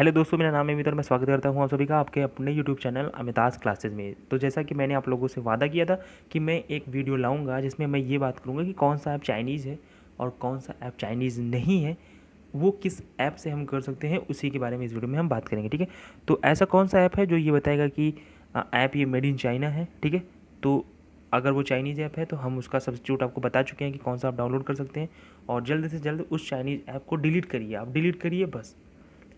hello दोस्तों मेरा नाम है अमित और मैं स्वागत करता हूँ आप सभी का आपके अपने यूट्यूब चैनल अमिताज क्लासेस में तो जैसा कि मैंने आप लोगों से वादा किया था कि मैं एक वीडियो लाऊंगा जिसमें मैं ये बात करूँगा कि कौन सा ऐप चाइनीज़ है और कौन सा ऐप चाइनीज़ नहीं है वो किस ऐप से हम कर सकते हैं उसी के बारे में इस वीडियो में हम बात करेंगे ठीक है तो ऐसा कौन सा ऐप है जो ये बताएगा कि ऐप ये मेड इन चाइना है ठीक है तो अगर वो चाइनीज़ ऐप है तो हम उसका सब्सिट्यूट आपको बता चुके हैं कि कौन सा आप डाउनलोड कर सकते हैं और जल्द से जल्द उस चाइनीज़ ऐप को डिलीट करिए आप डिलीट करिए बस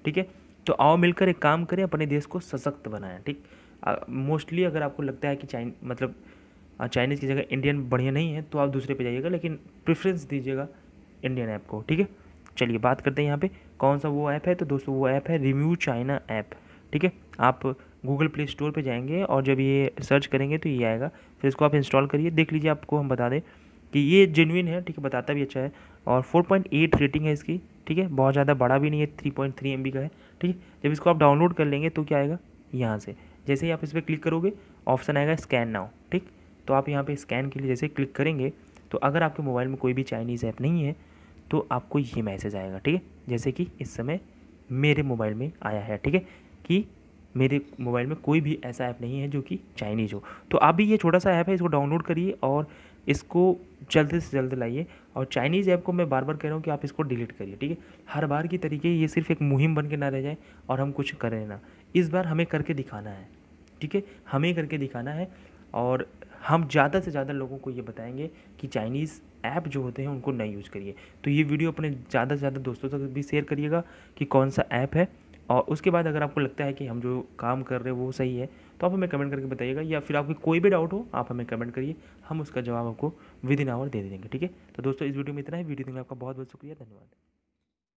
ठीक है तो आओ मिलकर एक काम करें अपने देश को सशक्त बनाएं ठीक मोस्टली अगर आपको लगता है कि चाइन मतलब चाइनीज़ की जगह इंडियन बढ़िया नहीं है तो आप दूसरे पे जाइएगा लेकिन प्रेफरेंस दीजिएगा इंडियन ऐप को ठीक है चलिए बात करते हैं यहाँ पे कौन सा वो ऐप है तो दोस्तों वो ऐप है रिव्यू चाइना ऐप ठीक है आप गूगल प्ले स्टोर पे जाएंगे और जब ये सर्च करेंगे तो ये आएगा फिर इसको आप इंस्टॉल करिए देख लीजिए आपको हम बता दें कि ये जेनविन है ठीक है बताता भी अच्छा है और 4.8 रेटिंग है इसकी ठीक है बहुत ज़्यादा बड़ा भी नहीं है three point three M B का है ठीक है जब इसको आप डाउनलोड कर लेंगे तो क्या आएगा यहाँ से जैसे ही आप इस पर क्लिक करोगे ऑप्शन आएगा स्कैन नाउ ठीक तो आप यहाँ पे स्कैन के लिए जैसे क्लिक करेंगे तो अगर आपके मोबाइल में कोई भी चाइनीज़ ऐप नहीं है तो आपको ये मैसेज आएगा ठीक है जैसे कि इस समय मेरे मोबाइल में आया है ठीक है कि मेरे मोबाइल में कोई भी ऐसा ऐप नहीं है जो कि चाइनीज़ हो तो आप भी ये छोटा सा ऐप है इसको डाउनलोड करिए और इसको जल्द से जल्द लाइए और चाइनीज़ ऐप को मैं बार बार कह रहा हूँ कि आप इसको डिलीट करिए ठीक है हर बार की तरीके ये सिर्फ एक मुहिम बन के ना रह जाए और हम कुछ करें ना इस बार हमें करके दिखाना है ठीक है हमें करके दिखाना है और हम ज़्यादा से ज़्यादा लोगों को ये बताएंगे कि चाइनीज़ ऐप जो होते हैं उनको नहीं यूज़ करिए तो ये वीडियो अपने ज़्यादा से ज़्यादा दोस्तों तक भी शेयर करिएगा कि कौन सा ऐप है और उसके बाद अगर आपको लगता है कि हम जो काम कर रहे हैं वो सही है तो आप हमें कमेंट करके बताइएगा या फिर आपकी कोई भी डाउट हो आप हमें कमेंट करिए हम उसका जवाब आपको विद इन आवर दे देंगे ठीक है तो दोस्तों इस वीडियो में इतना ही वीडियो देखने आपका बहुत बहुत शुक्रिया धन्यवाद